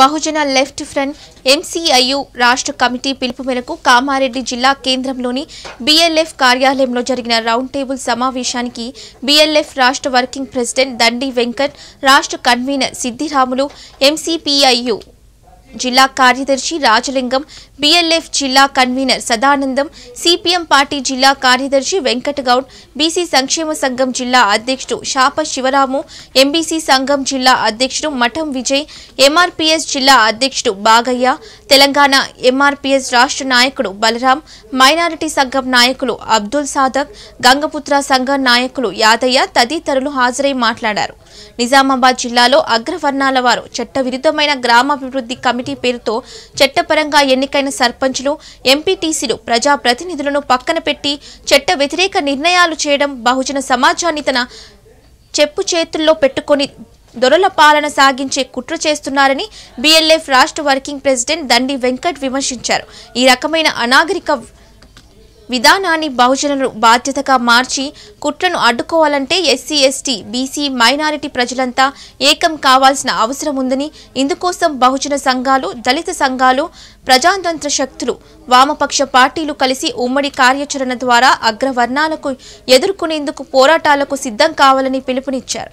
బహుజన left front ఎంసీఐయు రాష్ట్ర committee పిలుపు మేరకు కామారెడ్డి జిల్లా కేంద్రంలోని బీఎల్ఎఫ్ కార్యాలయంలో జరిగిన రౌండ్ టేబుల్ సమావేశానికి బీఎల్ఎఫ్ రాష్ట్ర వర్కింగ్ ప్రెసిడెంట్ దండి వెంకట్ రాష్ట్ర కన్వీనర్ సిద్దిరాములు ఎంసీపీఐయు జిల్లా కార్యదర్శి రాజలింగం బీఎల్ఎఫ్ జిల్లా కన్వీనర్ సదానందం సిపిఎం పార్టీ జిల్లా కార్యదర్శి వెంకటగౌడ్ బీసీ సంక్షేమ సంఘం జిల్లా అధ్యక్షుడు శాప శివరాము ఎంబీసీ సంఘం జిల్లా అధ్యక్షుడు మఠం విజయ్ ఎంఆర్పీఎస్ జిల్లా అధ్యక్షుడు బాగయ్య తెలంగాణ ఎంఆర్పీఎస్ రాష్ట్ర నాయకుడు బలరాం మైనారిటీ సంఘం నాయకులు అబ్దుల్ సాదక్ గంగపుత్ర సంఘం నాయకులు యాదయ్య తదితరులు హాజరై మాట్లాడారు నిజామాబాద్ జిల్లాలో అగ్రవర్ణాల వారు చట్టవిరుద్ధమైన గ్రామాభివృద్ధి కమిటీ కమిటీ పేరుతో చట్టపరంగా ఎన్నికైన సర్పంచ్లు ఎంపీటీసీలు ప్రజాప్రతినిధులను పక్కన పెట్టి చట్ట వ్యతిరేక నిర్ణయాలు చేయడం బహుజన సమాజాన్ని తన చెప్పు చేతుల్లో పెట్టుకొని దొరల పాలన సాగించే కుట్ర చేస్తున్నారని బీఎల్ఎఫ్ రాష్ట్ర వర్కింగ్ ప్రెసిడెంట్ దండి వెంకట్ విమర్శించారు ఈ రకమైన అనాగరిక విధానాన్ని బహుజనులు బాధ్యతగా మార్చి కుట్రను అడ్డుకోవాలంటే ఎస్సీ ఎస్టీ బీసీ మైనారిటీ ప్రజలంతా ఏకం కావాల్సిన అవసరం ఉందని ఇందుకోసం బహుజన సంఘాలు దళిత సంఘాలు ప్రజాతంత్ర శక్తులు వామపక్ష పార్టీలు కలిసి ఉమ్మడి కార్యాచరణ ద్వారా అగ్రవర్ణాలకు ఎదుర్కొనేందుకు పోరాటాలకు సిద్ధం కావాలని పిలుపునిచ్చారు